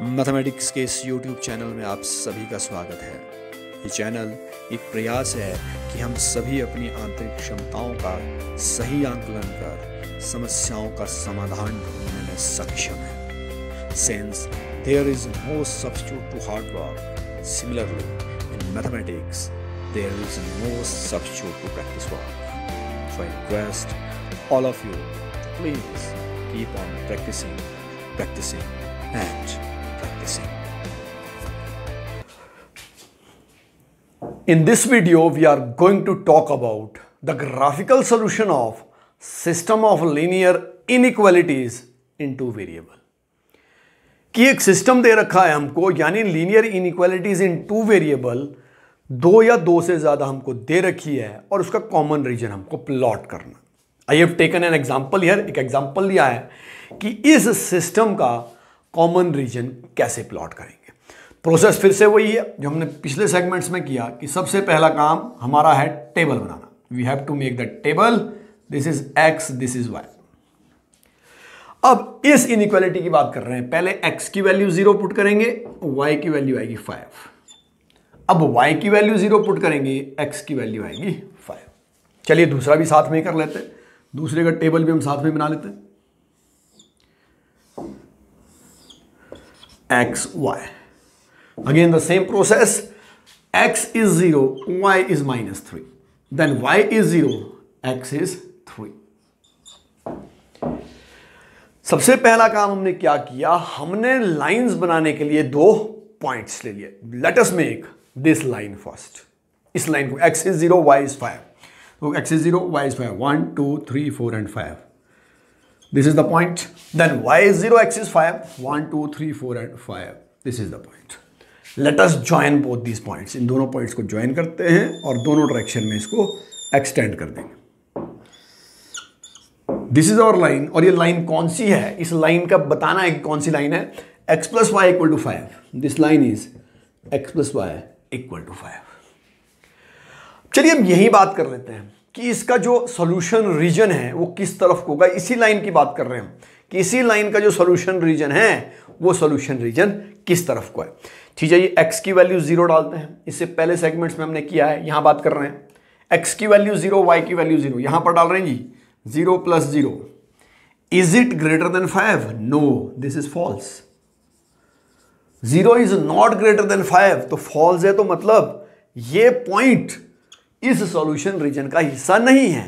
Mathematics के इस YouTube channel में आप सभी का स्वागत है ये चैनल एक प्रयास है कि हम सभी अपनी आंतरिक क्षमताओं का सही आंकलन कर समस्याओं का समाधान ढूंढने में सक्षम है since there is no substitute to hard work similarly in mathematics there is no substitute to practice work so I request all of you please keep on practicing practicing and In this video, we are going to talk about the graphical solution of system of linear inequalities two variable. कि एक system दे रखा है हमको यानी linear inequalities in two variable दो या दो से ज़्यादा हमको दे रखी है और उसका कॉमन रीजन हमको प्लॉट करना I have taken an example here एक एग्जाम्पल लिया है कि इस सिस्टम का कॉमन रीजन कैसे प्लॉट करेंगे प्रोसेस फिर से वही है जो हमने पिछले सेगमेंट्स में किया कि सबसे पहला काम हमारा है टेबल बनाना we have to make the table this is x this is Y अब इस इनक्वालिटी की बात कर रहे हैं पहले x की वैल्यू जीरो पुट करेंगे y की वैल्यू आएगी फाइव अब y की वैल्यू जीरो पुट करेंगे x की वैल्यू आएगी फाइव चलिए दूसरा भी साथ में कर लेते हैं दूसरे का टेबल भी हम साथ में बना लेते हैं x Y again the same process x is 0 y is minus 3 then y is 0 x is 3 सबसे पहला काम हमने क्या किया हमने लाइंस बनाने के लिए दो पॉइंट्स ले लिए let us make this line first इस लाइन को x is 0 y is 5 तो x is 0 y is 5 1 2 3 4 and 5 this is the point. Then y is 0, x is 5. 1, 2, 3, 4, and 5. This is the point. Let's join both these points इन दोनों points को join करते हैं और दोनों direction में इसको एक्सटेंड कर देंगे दिस इज आवर लाइन और ये लाइन कौन सी है इस लाइन का बताना है कि कौन सी लाइन है X plus Y equal to five this line is x plus Y equal to five चलिए हम यही बात कर लेते हैं कि इसका जो सॉल्यूशन रीजन है वो किस तरफ होगा इसी लाइन की बात कर रहे हैं कि इसी लाइन का जो सोल्यूशन रीजन है वो सोल्यूशन रीजन किस तरफ को है ठीक है ये एक्स की वैल्यू जीरो डालते हैं इससे पहले सेगमेंट्स में हमने किया है यहां बात कर रहे हैं एक्स की वैल्यू जीरो वाई की वैल्यू जीरो यहां पर डाल रहे हैं जी zero plus zero is it greater than five no this is false zero is not greater than five तो फॉल्स है तो मतलब ये पॉइंट इस सॉल्यूशन रीजन का हिस्सा नहीं है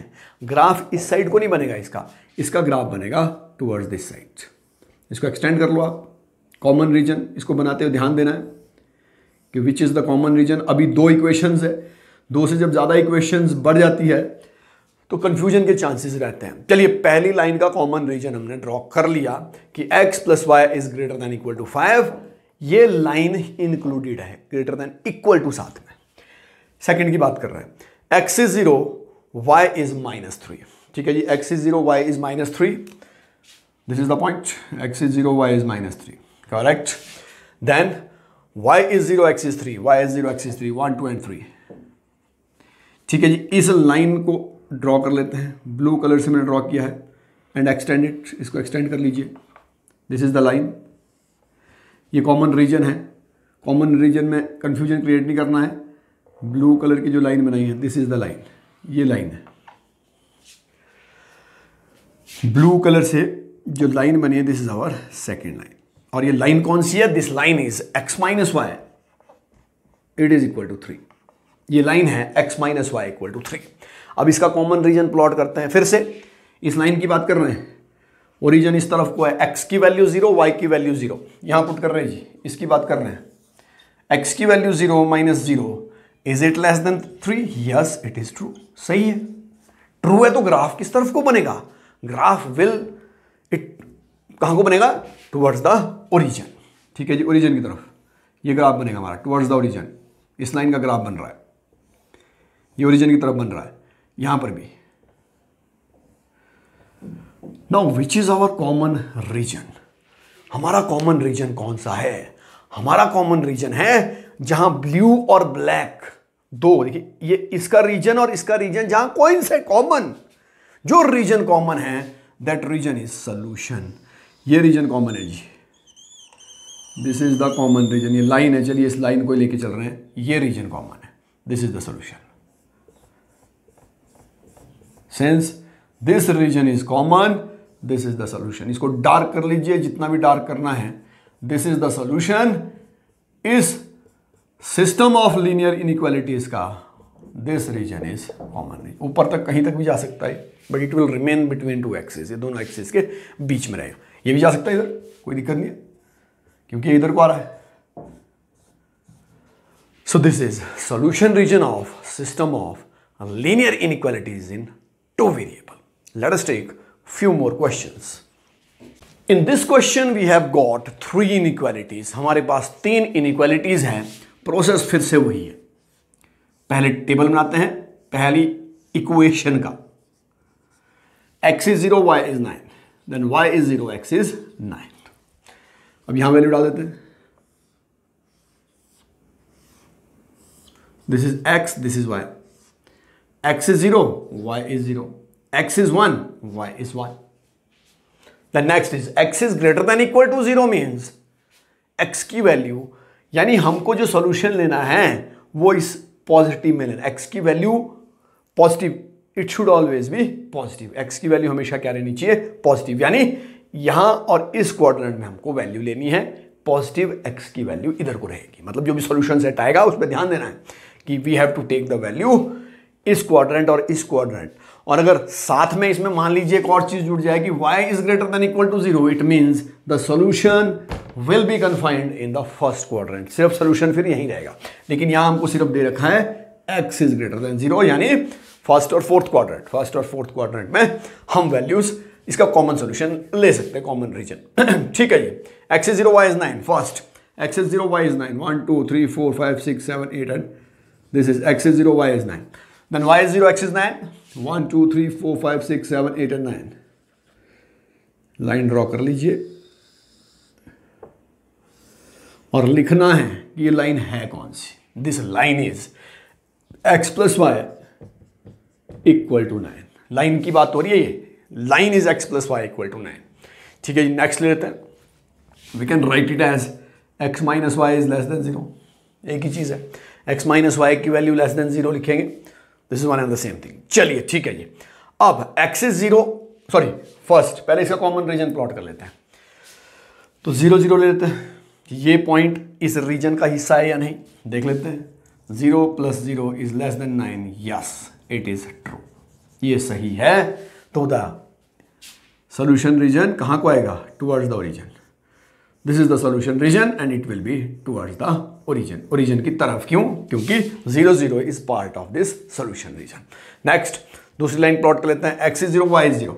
ग्राफ इस साइड को नहीं बनेगा इसका इसका ग्राफ बनेगा टूवर्ड्स दिस साइड इसको एक्सटेंड कर लो आप कॉमन रीजन इसको बनाते हुए ध्यान देना है कि which is the common region अभी दो इक्वेशंस है दो से जब ज़्यादा इक्वेशंस बढ़ जाती है तो कंफ्यूजन के चांसेस रहते हैं चलिए पहली लाइन का कॉमन रीजन हमने ड्रॉ कर लिया कि x plus Y is greater than equal to five ये लाइन इंक्लूडेड है ग्रेटर देन इक्वल टू साथ में सेकंड की बात कर रहे हैं x is zero y is minus three ठीक है जी x is zero y is minus three This is the point. X is 0, Y is minus 3. Correct? Then Y is 0, X is 3. Y is 0, X is 3. 1, 2 and 3. ठीक है जी इस line को draw कर लेते हैं ब्लू कलर से मैंने draw किया है एंड एक्सटेंड इट इसको एक्सटेंड कर लीजिए दिस इज़ द लाइन ये कॉमन रीजन है कॉमन रीजन में कंफ्यूजन क्रिएट नहीं करना है ब्लू कलर की जो लाइन बनाई है दिस इज़ द लाइन ये लाइन है ब्लू कलर से जो लाइन बनी है this is our second line और ये लाइन कौन सी है this line is x minus Y it is equal to three ये लाइन है x minus Y equal to three अब इसका कॉमन रीजन प्लॉट करते हैं फिर से इस लाइन की बात कर रहे हैं ओरिजन इस तरफ को है एक्स की वैल्यू जीरो वाई की वैल्यू जीरो यहां पुट कर रहे हैं जी इसकी बात कर रहे हैं एक्स की value zero minus zero is it less than three yes it is true सही है ट्रू है तो ग्राफ किस तरफ को बनेगा ग्राफ विल कहाँ को बनेगा टुवर्ड्स द ओरिजन ठीक है जी ओरिजन की तरफ ये ग्राफ बनेगा हमारा टुवर्ड्स द ओरिजन इस लाइन का ग्राफ बन रहा है ये ओरिजन की तरफ बन रहा है यहां पर भी now which is our common region हमारा कॉमन रीजन कौन सा है हमारा कॉमन रीजन है जहां ब्लू और ब्लैक दो देखिए ये इसका रीजन और इसका रीजन जहां कॉइन्स है कॉमन जो रीजन कॉमन है दैट रीजन इज सोल्यूशन ये रीजन कॉमन है जी this is the common region ये लाइन है चलिए इस लाइन को लेके चल रहे हैं ये रीजन कॉमन है this is the solution since this region is common this is the solution इसको डार्क कर लीजिए जितना भी डार्क करना है दिस इज़ द सोल्यूशन इस सिस्टम ऑफ लीनियर इनक्वालिटीज़ का दिस रीजन इज कॉमन ऊपर तक कहीं तक भी जा सकता है but it will remain between two axes ये दोनों एक्सेस के बीच में रहेगा ये भी जा सकता है इधर कोई दिक्कत नहीं है क्योंकि इधर को आ रहा है so this is solution region of system of linear inequalities in two variable let us take more question in this question we have got three in inequalities. हमारे पास तीन इनक्वालिटीज हैं प्रोसेस फिर से वही है पहले टेबल बनाते हैं पहली इक्वेशन का X is zero Y is nine then Y is zero x is nine अब यहां वैल्यू डाल देते हैं this is x this is Y x is zero Y is zero x is one Y is Y the next is x is greater than equal to zero means X की value यानी हमको जो solution लेना है वो इस positive में लेना एक्स की value positive it should always be positive X की वैल्यू हमेशा क्या रहनी चाहिए पॉजिटिव यानी यहां और इस क्वाड्रेंट में हमको वैल्यू लेनी है पॉजिटिव एक्स की वैल्यू इधर को रहेगी मतलब जो भी सोल्यूशन सेट आएगा उस पर ध्यान देना है कि we have to take the value इस क्वाड्रेंट और इस क्वाड्रेंट और अगर साथ में इसमें मान लीजिए एक और चीज जुड़ जाए कि y is greater than equal to zero it means the solution will be confined in the first quadrant सिर्फ सोल्यूशन फिर यही रहेगा लेकिन यहां हमको सिर्फ दे रखा है x is greater than zero यानी फर्स्ट और फोर्थ क्वाड्रेंट फर्स्ट और फोर्थ क्वाड्रेंट में हम वैल्यूज इसका कॉमन सोल्यूशन ले सकते हैं कॉमन रीजन ठीक है ये X is zero Y is nine first X is zero Y is nine one two three four five six seven eight and this is x is zero Y is nine Then y is 0, x is 9. 1, 2, 3, 4, 5, 6, 7, 8 and 9. Line draw कर लीजिए और लिखना है कि ये line है कौन सी this line is x plus Y equal to nine line की बात हो रही है ये line is x plus Y equal to nine ठीक है जी नेक्स्ट लेते हैं we can write it as x minus y is less than zero एक ही चीज़ है एक्स माइनस वाई की वैल्यू लेस देन जीरो लिखेंगे this is one and the same thing चलिए ठीक है ये अब एक्सिस जीरो सॉरी फर्स्ट पहले इसका कॉमन रीजन प्लॉट कर लेते हैं तो जीरो जीरो ले लेते हैं ये पॉइंट इस रीजन का हिस्सा है या नहीं देख लेते हैं zero plus zero is less than nine yes it is true ये सही है तो द सोल्यूशन रीजन कहां को आएगा towards the origin this is the solution region and it will be towards the origin origin की तरफ क्यों क्योंकि zero zero is part of this solution region next दूसरी लाइन प्लॉट कर लेते हैं x is zero Y is zero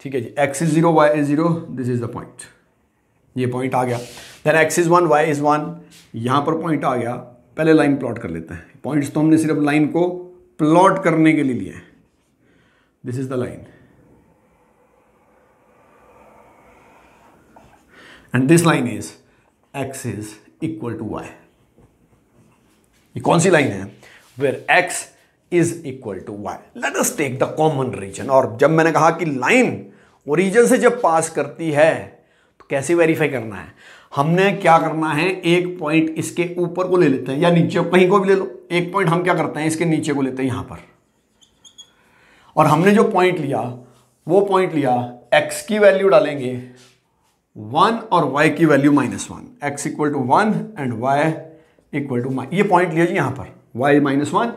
ठीक है जी x is zero Y is zero this is the point ये पॉइंट आ गया then x is one Y is one यहां पर पॉइंट आ गया पहले लाइन प्लॉट कर लेते हैं पॉइंट्स तो हमने सिर्फ लाइन को प्लॉट करने के लिए लिए this is the line and this line is x is equal to y ये कौन सी लाइन है where x is equal to y let us take the common region और जब मैंने कहा कि लाइन ओरिजन से जब पास करती है तो कैसे वेरीफाई करना है हमने क्या करना है एक पॉइंट इसके ऊपर को ले लेते हैं या नीचे कहीं को भी ले लो एक पॉइंट हम क्या करते हैं इसके नीचे को लेते हैं यहां पर और हमने जो पॉइंट लिया वो पॉइंट लिया एक्स की वैल्यू डालेंगे वन और वाई की value minus one x equal to one and y equal to ये पॉइंट लिया जी यहां पर वाई माइनस वन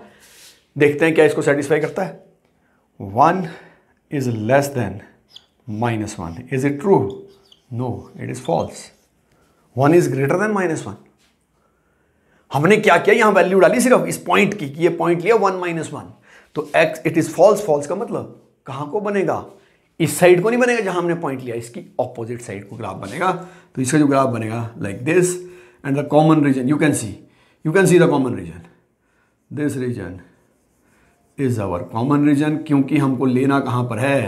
देखते हैं क्या इसको सेटिस्फाई करता है one is less than minus one is it true no it is false one is greater than minus one हमने क्या किया यहां वैल्यू डाली सिर्फ इस पॉइंट की कि ये पॉइंट लिया वन माइनस वन तो x it is false false का मतलब कहां को बनेगा इस साइड को नहीं बनेगा जहां हमने पॉइंट लिया इसकी ऑपोजिट साइड को ग्राफ बनेगा तो इसका जो ग्राफ बनेगा like this and the common region you can see you can see the common region this region is our common region क्योंकि हमको लेना कहां पर है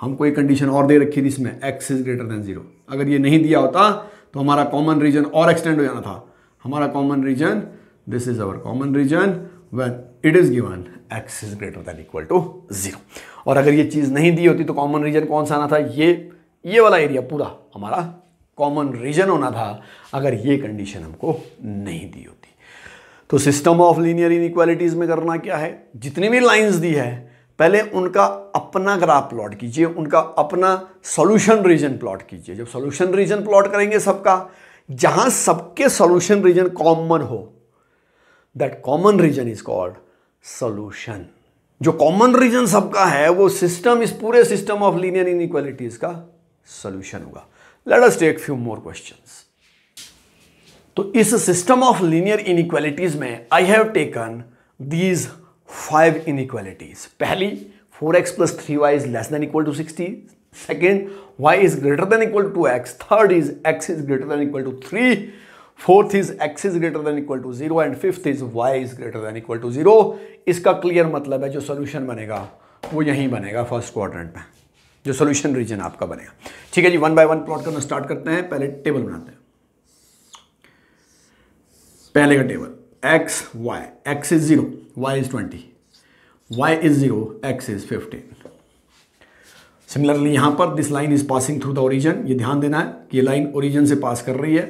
हमको एक कंडीशन और दे रखी थी इसमें x is greater than zero अगर ये नहीं दिया होता तो हमारा कॉमन रीजन और एक्सटेंड हो जाना था हमारा common region this is our common region when it is given x is greater than equal to zero और अगर ये चीज़ नहीं दी होती तो कॉमन रीजन कौन सा आना था ये ये वाला एरिया पूरा हमारा कॉमन रीजन होना था अगर ये कंडीशन हमको नहीं दी होती तो सिस्टम ऑफ लीनियर इनक्वालिटीज़ में करना क्या है जितनी भी लाइन्स दी है पहले उनका अपना ग्राफ प्लॉट कीजिए उनका अपना सॉल्यूशन रीजन प्लॉट कीजिए जब सॉल्यूशन रीजन प्लॉट करेंगे सबका जहां सबके सॉल्यूशन रीजन कॉमन हो that common region is called solution जो कॉमन रीजन सबका है वो सिस्टम इस पूरे सिस्टम ऑफ लीनियर इनइक्वालिटीज का सॉल्यूशन होगा let us take few more questions तो इस सिस्टम ऑफ लीनियर इनइक्वालिटीज में I have taken these five inequalities पहली four x plus three y is less than equal to sixty second y is greater than equal to x third is x is greater than equal to three fourth is x is greater than equal to zero and fifth is y is greater than equal to zero इसका clear मतलब है जो solution बनेगा वो यहीं बनेगा first quarter में जो सोल्यूशन रीजन आपका बनेगा ठीक है जी वन बाय वन प्लॉट करना स्टार्ट करते हैं पहले टेबल बनाते हैं पहले का table x y x is zero Y is twenty y is zero x is fifteen similarly यहां पर this line is passing through the origin ये ध्यान देना है कि ये लाइन ओरिजन से पास कर रही है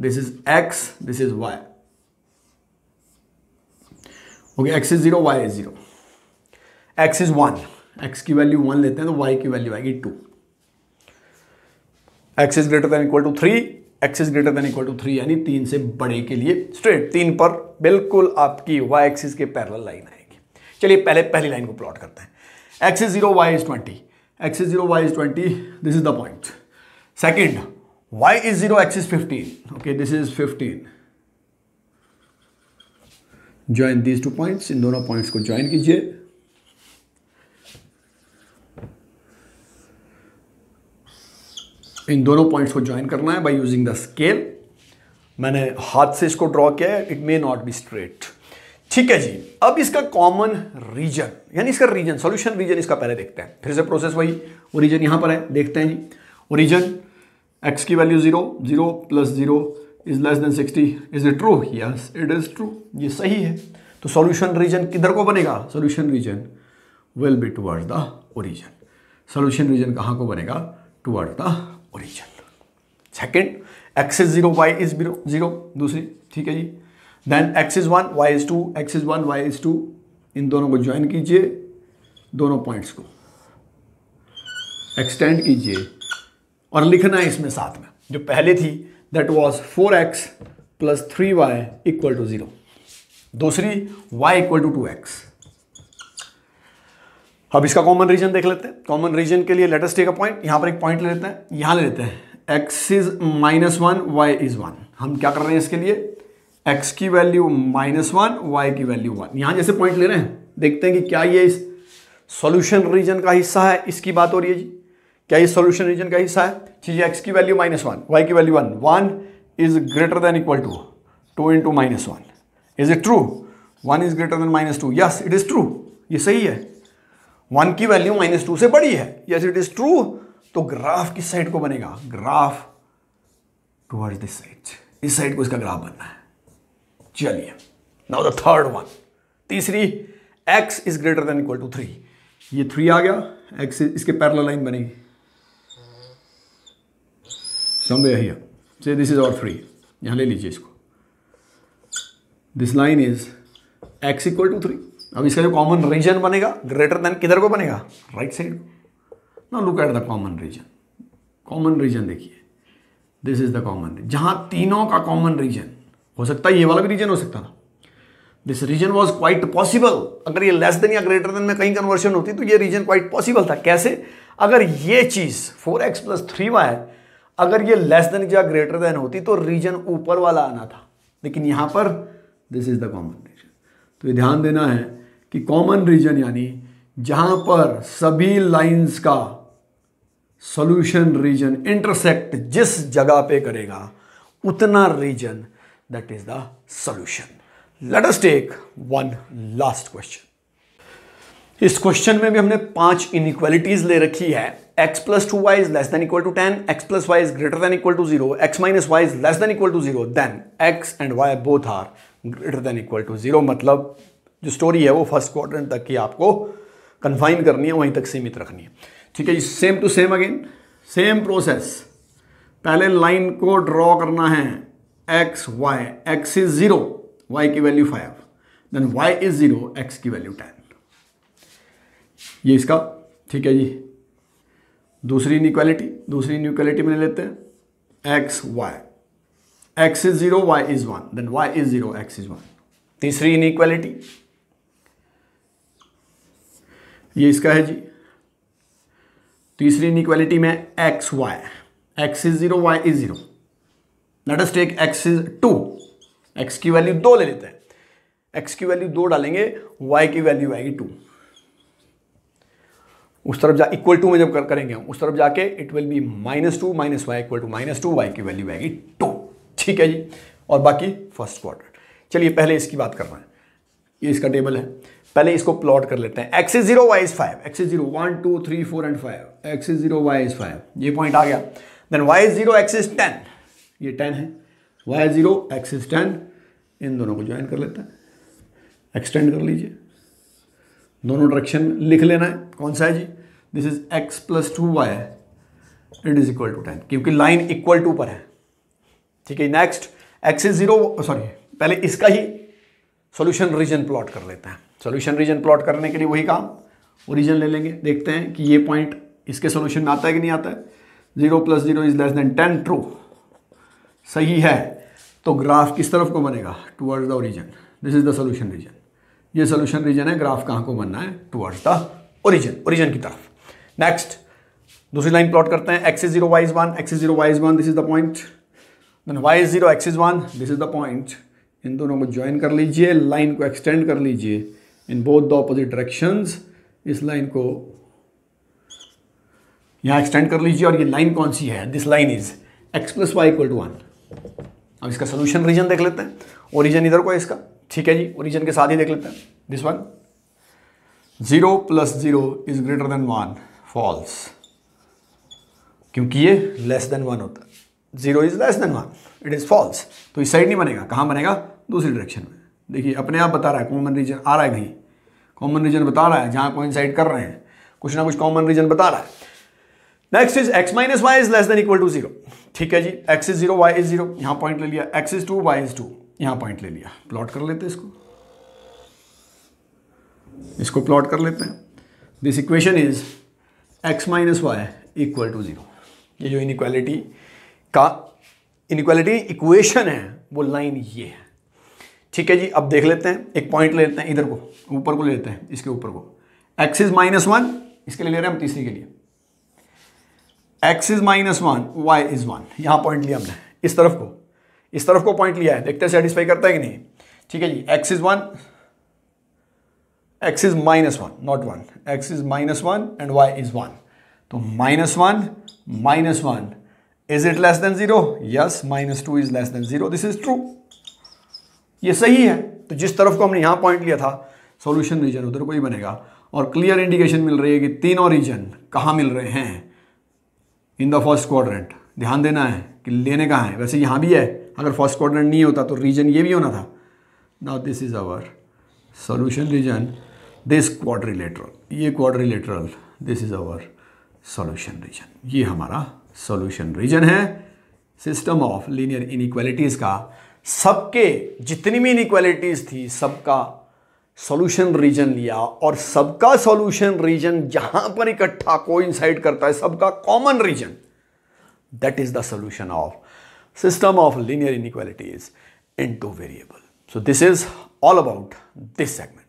this is x this is y okay x is zero Y is zero x is one x की वैल्यू वन लेते हैं तो वाई की वैल्यू आएगी two x is greater than equal to three x is greater than equal to three यानी तीन से बड़े के लिए स्ट्रेट तीन पर बिल्कुल आपकी वाई एक्सिस के पैरल लाइन आएगी चलिए पहले पहली लाइन को प्लॉट करते हैं x is zero Y is twenty x is zero Y is twenty this is the point second y is 0 is 15 okay this is 15 join these two points in दोनों points को join कीजिए इन दोनों points को join करना है by using the scale मैंने हाथ से इसको ड्रॉ किया है it may not be straight ठीक है जी अब इसका कॉमन रीजन यानी इसका रीजन सॉल्यूशन रीजन इसका पहले देखते हैं फिर से प्रोसेस वही ओरिजन यहां पर है देखते हैं जी ओरिजन एक्स की value zero zero plus zero is less than sixty is it true yes it is true ये सही है तो सॉल्यूशन रीजन किधर को बनेगा solution region will be toward the origin solution region कहाँ को बनेगा toward the origin second x is zero Y is zero दूसरी ठीक है जी then x is one Y is two x is one Y is two इन दोनों को ज्वाइन कीजिए दोनों पॉइंट्स को एक्सटेंड कीजिए और लिखना है इसमें साथ में जो पहले थी that was four x plus three y equal to zero दूसरी y equal to two x अब इसका कॉमन रीजन देख लेते हैं कॉमन रीजन के लिए लेटेस्ट टेक अ पॉइंट यहां पर एक पॉइंट ले लेते हैं यहां ले लेते हैं x is minus one Y is one हम क्या कर रहे हैं इसके लिए x की वैल्यू माइनस वन वाई की वैल्यू वन यहां जैसे पॉइंट ले रहे हैं देखते हैं कि क्या ये इस सॉल्यूशन रीजन का हिस्सा है इसकी बात हो रही है जी क्या ये सॉल्यूशन रीजन का हिस्सा है चीज़ एक्स की वैल्यू माइनस वन वाई की value one one is greater than equal to two into minus one is it true one is greater than minus two yes it is true ये सही है one की value minus two से बड़ी है yes it is true तो graph किस side को बनेगा ग्राफ टुवर्ड्स दिस साइड इस साइड को इसका ग्राफ बनना है चलिए नाउ द थर्ड वन तीसरी x is greater than equal to three ये थ्री आ गया एक्स इसके पैरल लाइन बनेगी समवेयर हियर से दिस इज ऑल फ्री यहाँ ले लीजिए इसको this line is x equal to three अब इसका जो कॉमन रीजन बनेगा ग्रेटर देन किधर को बनेगा राइट साइड ना look at the common region common region देखिए this is the common region जहां तीनों का कॉमन रीजन हो सकता है ये वाला भी रीजन हो सकता था this region was quite possible अगर ये लेस देन या ग्रेटर देन में कहीं कन्वर्शन होती तो ये रीजन क्वाइट पॉसिबल था कैसे अगर ये चीज़ four x plus three y अगर ये लेस देन या ग्रेटर देन होती तो रीजन ऊपर वाला आना था लेकिन यहां पर this is the common region तो ये ध्यान देना है कि कॉमन रीजन यानी जहां पर सभी लाइंस का सॉल्यूशन रीजन इंटरसेक्ट जिस जगह पे करेगा उतना region that is the solution let us take one last question इस क्वेश्चन में भी हमने पांच इनइक्वालिटीज ले रखी है x plus 2y is less than equal to 10, x plus y is greater than equal to 0, x minus y is less than equal to 0, then x and y both are greater than equal to 0. मतलब जो story है वो first quarter तक की आपको confine करनी है वहीं तक सीमित रखनी है ठीक है same to same again same process पहले लाइन को ड्रॉ करना है x y x is zero y की value five then Y is zero x की वैल्यू टेन ये इसका ठीक है जी दूसरी इनक्वालिटी दूसरी इनक्वालिटी में ले लेते हैं x y x is zero Y is one then Y is zero x is one तीसरी इनक्वालिटी ये इसका है जी तीसरी इनक्वालिटी में x y x is zero Y is zero let's take x is two x की value दो ले लेते हैं एक्स की वैल्यू दो डालेंगे वाई की वैल्यू आएगी टू उस तरफ जा इक्वल टू में जब कर, करेंगे हम उस तरफ जाके it will be minus two minus Y equal to minus two y की वैल्यू आएगी टू ठीक है जी और बाकी फर्स्ट क्वार्टर चलिए पहले इसकी बात कर रहे हैं ये इसका टेबल है पहले इसको प्लॉट कर लेते हैं x zero Y is five x zero one two three four and five x zero Y is five ये पॉइंट आ गया then y zero x is ten ये टेन है y zero x is ten इन दोनों को join कर लेते हैं एक्सटेंड कर लीजिए दोनों डायरेक्शन लिख लेना है कौन सा है जी this is x plus two y it is equal to ten क्योंकि लाइन इक्वल टू पर है ठीक है next x is zero sorry पहले इसका ही सोल्यूशन रीजन प्लॉट कर लेते हैं सोल्यूशन रीजन प्लॉट करने के लिए वही काम ओरिजन ले लेंगे देखते हैं कि ये पॉइंट इसके सोल्यूशन में आता है कि नहीं आता है zero plus zero is less than ten true सही है तो ग्राफ किस तरफ को बनेगा towards the origin this is the solution region ये सोल्यूशन रीजन है ग्राफ कहां को बनना है टुवर्ड्स द ओरिजन ओरिजन की तरफ नेक्स्ट दूसरी लाइन प्लॉट करते हैं x is zero y is one x is zero y is one this is the point then Y is zero x is one this is the point इन दोनों को join कर लीजिए लाइन को एक्सटेंड कर लीजिए in both the opposite direction इस line को यहाँ एक्सटेंड कर लीजिए और ये लाइन कौन सी है this line is x plus Y equal to one अब इसका सोल्यूशन रीजन देख लेते हैं ओरिजन इधर को है इसका ठीक है जी ओरिजिन के साथ ही देख लेते हैं this one zero plus zero is greater than one false क्योंकि ये लेस देन वन होता है zero is less than one it is false तो इस साइड नहीं बनेगा कहाँ बनेगा दूसरी डायरेक्शन में देखिए अपने आप बता रहा है कॉमन रीजन आ रहा है कहीं कॉमन रीजन बता रहा है जहाँ कोइंसाइड कर रहे हैं कुछ ना कुछ कॉमन रीजन बता रहा है next is x minus y is less than equal to zero ठीक है जी x is zero Y is zero यहाँ पॉइंट ले लिया x is two y is two यहाँ पॉइंट ले लिया प्लॉट कर लेते इसको इसको प्लॉट कर लेते हैं this equation is x minus Y equal to zero ये जो इनक्वालिटी का इनक्वालिटी इक्वेशन है वो लाइन ये है ठीक है जी अब देख लेते हैं एक पॉइंट ले लेते हैं इधर को ऊपर को ले लेते हैं इसके ऊपर को एक्स इज माइनस वन इसके लिए ले रहे हैं हम तीसरी के लिए x is minus one Y is one यहां पॉइंट लिया हमने इस तरफ को इस तरफ को पॉइंट लिया है देखते हैं सेटिस्फाई करता है कि नहीं ठीक है जी x is one x is minus one not one x is minus one and y is one तो minus one minus one is it less than zero yes minus two is less than zero this is true ये सही है तो जिस तरफ को हमने यहां पॉइंट लिया था सोल्यूशन रीजन उधर को ही बनेगा और क्लियर इंडिकेशन मिल रही है कि तीनों रीजन कहां मिल रहे हैं इन द फर्स्ट क्वाड्रेंट ध्यान देना है कि लेने कहाँ है वैसे यहां भी है अगर फर्स्ट क्वार नहीं होता तो रीजन ये भी होना था ना this is our solution region this quadrilateral ये quadrilateral this is our solution region ये हमारा सोल्यूशन रीजन है सिस्टम ऑफ लीनियर इनिक्वालिटीज़ का सबके जितनी भी इनक्वालिटीज थी सबका सोल्यूशन रीजन लिया और सबका सोल्यूशन रीजन जहां पर इकट्ठा को करता है सबका common region that is the solution of system of linear inequalities into variable. So this is all about this segment.